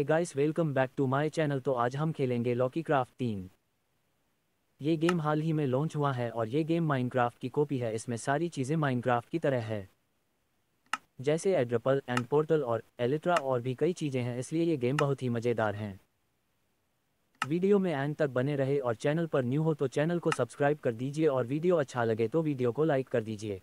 hey guys welcome back to my channel तो आज हम खेलेंगे लॉकी क्राफ्ट तीन ये गेम हाल ही में लॉन्च हुआ है और ये गेम माइनक्राफ्ट की कॉपी है इसमें सारी चीज़ें माइनक्राफ्ट की तरह है जैसे एड्रपल एंड पोर्टल और एलिट्रा और भी कई चीज़ें हैं इसलिए ये गेम बहुत ही मज़ेदार हैं वीडियो में एंड तक बने रहे और चैनल पर न्यू हो तो चैनल को सब्सक्राइब कर दीजिए और वीडियो अच्छा लगे तो वीडियो को लाइक कर दीजिए